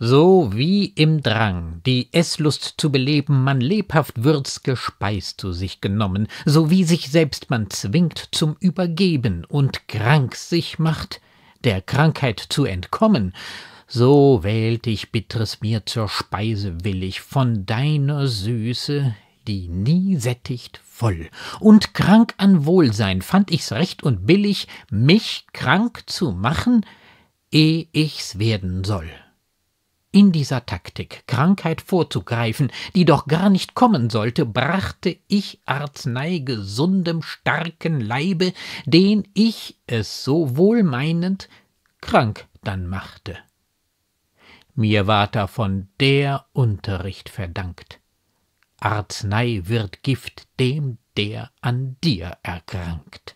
So wie im Drang, die Esslust zu beleben, man lebhaft würz Gespeis zu sich genommen, so wie sich selbst man zwingt zum Übergeben und krank sich macht, der Krankheit zu entkommen, so wählt ich bittres mir zur Speise willig von deiner Süße, die nie sättigt, voll. Und krank an Wohlsein fand ich's recht und billig, mich krank zu machen, eh ich's werden soll. In dieser Taktik, Krankheit vorzugreifen, die doch gar nicht kommen sollte, brachte ich Arznei gesundem, starken Leibe, den ich es so wohlmeinend krank dann machte. Mir ward davon der Unterricht verdankt. Arznei wird Gift dem, der an dir erkrankt.